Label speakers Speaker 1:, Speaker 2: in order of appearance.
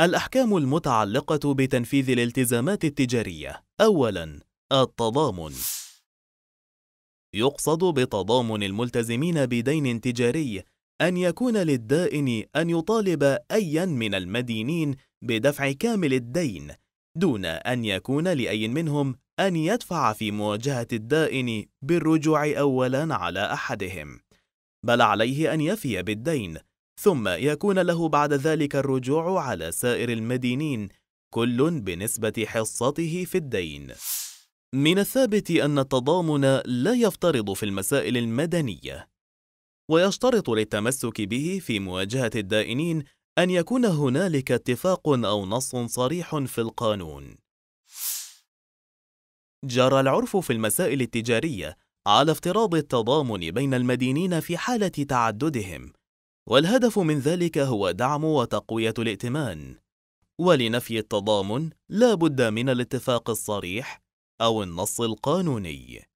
Speaker 1: الأحكام المتعلقة بتنفيذ الالتزامات التجارية أولاً التضامن يقصد بتضامن الملتزمين بدين تجاري أن يكون للدائن أن يطالب أيًا من المدينين بدفع كامل الدين دون أن يكون لأي منهم أن يدفع في مواجهة الدائن بالرجوع أولًا على أحدهم بل عليه أن يفي بالدين ثم يكون له بعد ذلك الرجوع على سائر المدينين كل بنسبة حصته في الدين من الثابت أن التضامن لا يفترض في المسائل المدنية ويشترط للتمسك به في مواجهة الدائنين أن يكون هنالك اتفاق أو نص صريح في القانون جرى العرف في المسائل التجارية على افتراض التضامن بين المدينين في حالة تعددهم والهدف من ذلك هو دعم وتقوية الائتمان ولنفي التضامن لا بد من الاتفاق الصريح أو النص القانوني